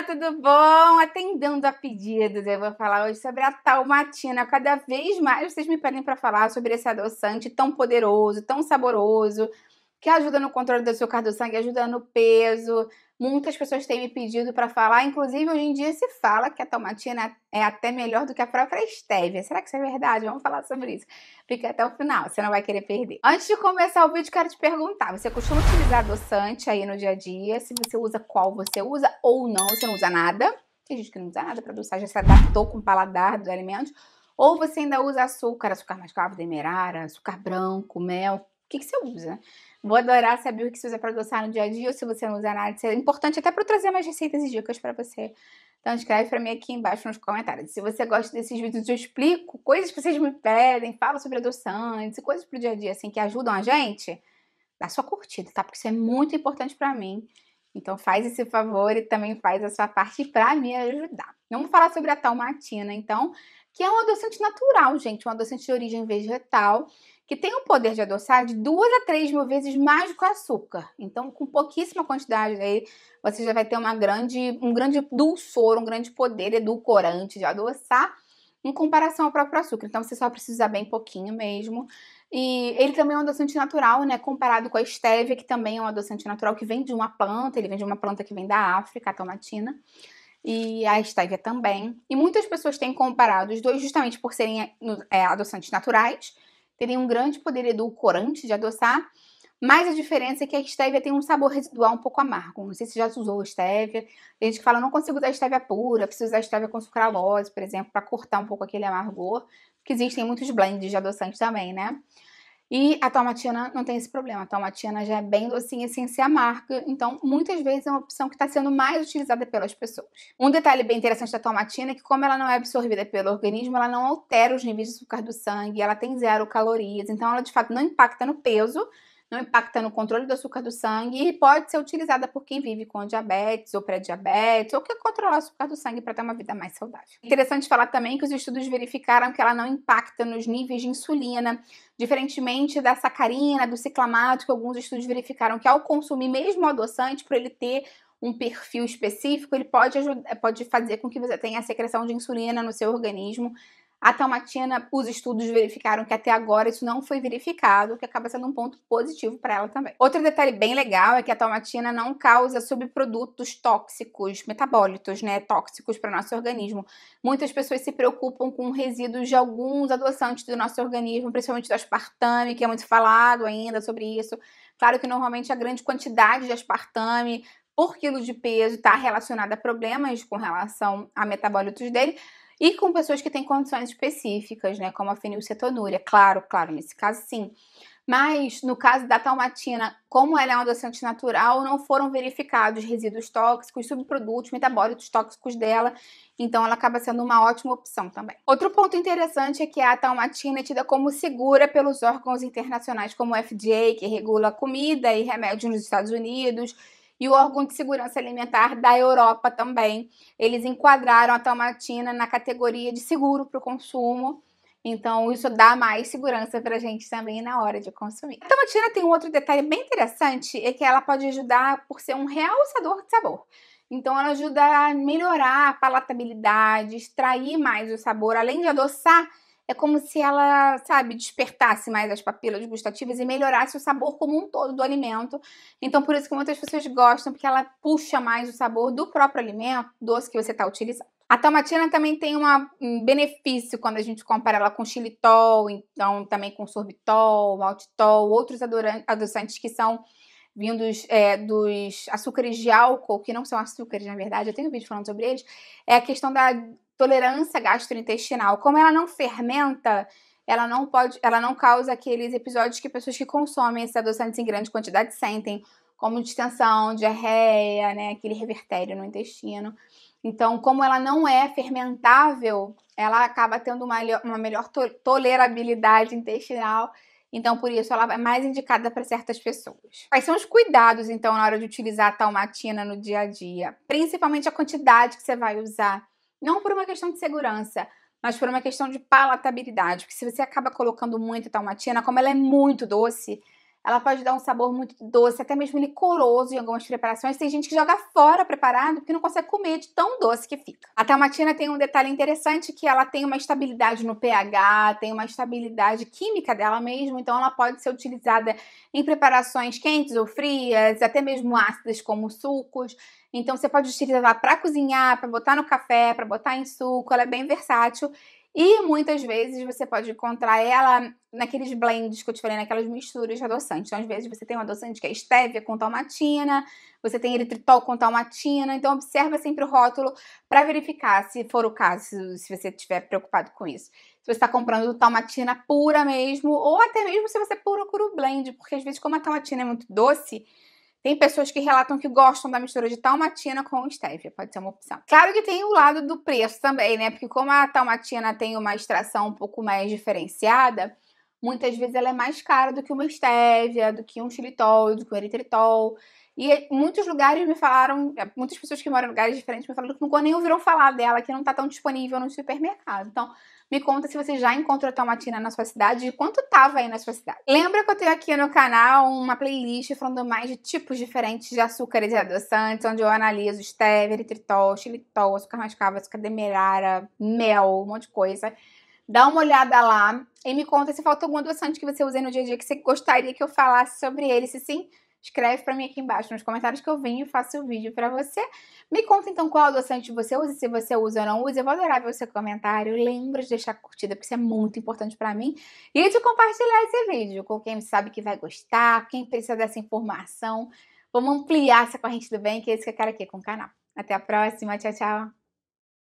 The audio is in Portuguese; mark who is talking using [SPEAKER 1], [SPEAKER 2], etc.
[SPEAKER 1] Olá, tudo bom? Atendendo a pedidos, eu vou falar hoje sobre a talmatina. Cada vez mais vocês me pedem para falar sobre esse adoçante tão poderoso, tão saboroso, que ajuda no controle do açúcar do sangue, ajuda no peso. Muitas pessoas têm me pedido para falar, inclusive hoje em dia se fala que a tomatina é até melhor do que a própria estévia. Será que isso é verdade? Vamos falar sobre isso. Fica até o final, você não vai querer perder. Antes de começar o vídeo, quero te perguntar, você costuma utilizar adoçante aí no dia a dia? Se você usa, qual você usa ou não? Você não usa nada? Tem gente que não usa nada para adoçar, já se adaptou com o paladar dos alimentos. Ou você ainda usa açúcar, açúcar mascavo, demerara, açúcar branco, mel, que, que você usa. Vou adorar saber o que você usa para adoçar no dia a dia ou se você não usa nada. Isso é importante até para trazer mais receitas e dicas para você. Então escreve para mim aqui embaixo nos comentários. Se você gosta desses vídeos, eu explico coisas que vocês me pedem, falo sobre adoçantes e coisas o dia a dia assim que ajudam a gente. Dá sua curtida, tá? Porque isso é muito importante para mim. Então faz esse favor e também faz a sua parte para me ajudar. Vamos falar sobre a talmatina, então, que é um adoçante natural, gente, um adoçante de origem vegetal que tem o poder de adoçar de duas a três mil vezes mais do que o açúcar. Então, com pouquíssima quantidade aí, você já vai ter uma grande, um grande dulçor, um grande poder edulcorante de adoçar em comparação ao próprio açúcar. Então, você só precisa usar bem pouquinho mesmo. E ele também é um adoçante natural, né? Comparado com a estévia, que também é um adoçante natural, que vem de uma planta, ele vem de uma planta que vem da África, a tomatina e a estévia também. E muitas pessoas têm comparado os dois justamente por serem é, adoçantes naturais teria um grande poder edulcorante de adoçar, mas a diferença é que a estévia tem um sabor residual um pouco amargo. Não sei se já usou estévia. Tem gente que fala, não consigo usar estévia pura, preciso usar estévia com sucralose, por exemplo, para cortar um pouco aquele amargor. Porque existem muitos blends de adoçante também, né? E a tomatina não tem esse problema. A tomatina já é bem docinha sem assim, ser a marca, então muitas vezes é uma opção que está sendo mais utilizada pelas pessoas. Um detalhe bem interessante da tomatina é que, como ela não é absorvida pelo organismo, ela não altera os níveis de açúcar do sangue, ela tem zero calorias, então ela de fato não impacta no peso, não impacta no controle do açúcar do sangue e pode ser utilizada por quem vive com diabetes ou pré-diabetes ou quer controlar o açúcar do sangue para ter uma vida mais saudável. Interessante falar também que os estudos verificaram que ela não impacta nos níveis de insulina, diferentemente da sacarina, do ciclamato, que alguns estudos verificaram que ao consumir mesmo o adoçante, por ele ter um perfil específico, ele pode, ajudar, pode fazer com que você tenha a secreção de insulina no seu organismo a Talmatina, os estudos verificaram que até agora isso não foi verificado, o que acaba sendo um ponto positivo para ela também. Outro detalhe bem legal é que a talmatina não causa subprodutos tóxicos, metabólitos, né, tóxicos para o nosso organismo. Muitas pessoas se preocupam com resíduos de alguns adoçantes do nosso organismo, principalmente do aspartame, que é muito falado ainda sobre isso. Claro que normalmente a grande quantidade de aspartame por quilo de peso está relacionada a problemas com relação a metabólitos dele, e com pessoas que têm condições específicas, né? Como a fenilcetonúria. Claro, claro, nesse caso sim. Mas no caso da taumatina, como ela é um adoçante natural, não foram verificados resíduos tóxicos, subprodutos metabólicos tóxicos dela, então ela acaba sendo uma ótima opção também. Outro ponto interessante é que a taumatina é tida como segura pelos órgãos internacionais como o FDA, que regula comida e remédios nos Estados Unidos, e o órgão de segurança alimentar da Europa também. Eles enquadraram a tomatina na categoria de seguro para o consumo. Então, isso dá mais segurança para a gente também na hora de consumir. A tomatina tem um outro detalhe bem interessante, é que ela pode ajudar por ser um realçador de sabor. Então, ela ajuda a melhorar a palatabilidade, extrair mais o sabor, além de adoçar é como se ela, sabe, despertasse mais as papilas gustativas e melhorasse o sabor como um todo do alimento. Então, por isso que muitas pessoas gostam, porque ela puxa mais o sabor do próprio alimento, doce que você está utilizando. A tomatina também tem uma, um benefício quando a gente compara ela com xilitol, então também com sorbitol, maltitol, outros adoçantes que são vindos é, dos açúcares de álcool, que não são açúcares, na verdade, eu tenho um vídeo falando sobre eles, é a questão da tolerância gastrointestinal. Como ela não fermenta, ela não pode, ela não causa aqueles episódios que pessoas que consomem esses adoçantes em grande quantidade sentem, como distensão, diarreia, né, aquele revertério no intestino. Então, como ela não é fermentável, ela acaba tendo uma, uma melhor tolerabilidade intestinal. Então, por isso, ela é mais indicada para certas pessoas. Quais são os cuidados, então, na hora de utilizar a talmatina no dia a dia? Principalmente a quantidade que você vai usar. Não por uma questão de segurança, mas por uma questão de palatabilidade, porque se você acaba colocando muita talmatina, como ela é muito doce, ela pode dar um sabor muito doce, até mesmo licoroso em algumas preparações. Tem gente que joga fora preparado porque não consegue comer de tão doce que fica. A talmatina tem um detalhe interessante que ela tem uma estabilidade no pH, tem uma estabilidade química dela mesmo, então ela pode ser utilizada em preparações quentes ou frias, até mesmo ácidas como sucos. Então você pode utilizar para cozinhar, para botar no café, para botar em suco, ela é bem versátil e muitas vezes você pode encontrar ela naqueles blends que eu te falei, naquelas misturas de adoçante. Então, às vezes, você tem um adoçante que é estévia com talmatina, você tem eritritol com talmatina. Então, observa sempre o rótulo para verificar, se for o caso, se você estiver preocupado com isso. Se você está comprando talmatina pura mesmo, ou até mesmo se você procura o blend, porque às vezes, como a talmatina é muito doce, tem pessoas que relatam que gostam da mistura de talmatina com estévia, pode ser uma opção. Claro que tem o lado do preço também, né? Porque como a talmatina tem uma extração um pouco mais diferenciada, muitas vezes ela é mais cara do que uma estévia, do que um xilitol, do que um eritritol. E muitos lugares me falaram, muitas pessoas que moram em lugares diferentes me falaram que nunca nem ouviram falar dela, que não tá tão disponível no supermercado. Então, me conta se você já encontrou tomatina na sua cidade e quanto tava aí na sua cidade. Lembra que eu tenho aqui no canal uma playlist falando mais de tipos diferentes de açúcares e adoçantes, onde eu analiso stevia, eritritol, xilitol, açúcar mascavo, açúcar demerara, mel, um monte de coisa. Dá uma olhada lá e me conta se faltou algum adoçante que você usa no dia a dia que você gostaria que eu falasse sobre ele. Se sim, Escreve para mim aqui embaixo nos comentários que eu venho e faço o vídeo para você. Me conta então qual adoçante você usa, se você usa ou não usa. Eu vou adorar ver o seu comentário. Lembra de deixar curtida, porque isso é muito importante para mim. E de compartilhar esse vídeo com quem sabe que vai gostar, quem precisa dessa informação. Vamos ampliar essa corrente do bem, que é isso que eu quero aqui com o canal. Até a próxima. Tchau, tchau.